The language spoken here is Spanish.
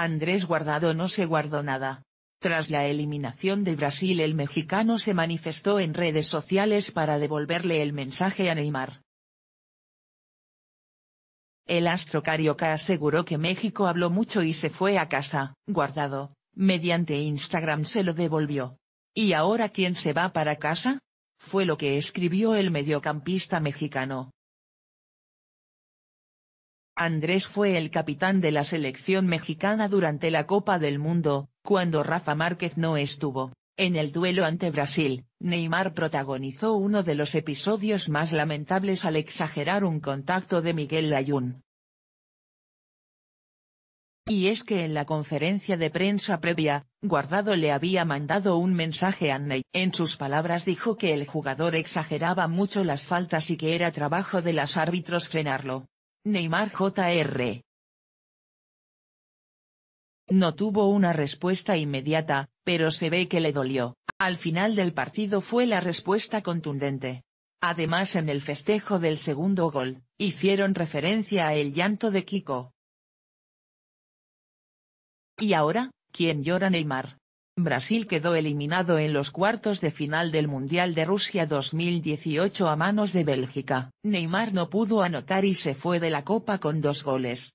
Andrés Guardado no se guardó nada. Tras la eliminación de Brasil el mexicano se manifestó en redes sociales para devolverle el mensaje a Neymar. El astro carioca aseguró que México habló mucho y se fue a casa, guardado, mediante Instagram se lo devolvió. ¿Y ahora quién se va para casa? Fue lo que escribió el mediocampista mexicano. Andrés fue el capitán de la selección mexicana durante la Copa del Mundo, cuando Rafa Márquez no estuvo. En el duelo ante Brasil, Neymar protagonizó uno de los episodios más lamentables al exagerar un contacto de Miguel Layún. Y es que en la conferencia de prensa previa, Guardado le había mandado un mensaje a Ney. En sus palabras dijo que el jugador exageraba mucho las faltas y que era trabajo de los árbitros frenarlo. Neymar Jr. No tuvo una respuesta inmediata, pero se ve que le dolió, al final del partido fue la respuesta contundente. Además en el festejo del segundo gol, hicieron referencia a el llanto de Kiko. Y ahora, ¿quién llora Neymar? Brasil quedó eliminado en los cuartos de final del Mundial de Rusia 2018 a manos de Bélgica. Neymar no pudo anotar y se fue de la Copa con dos goles.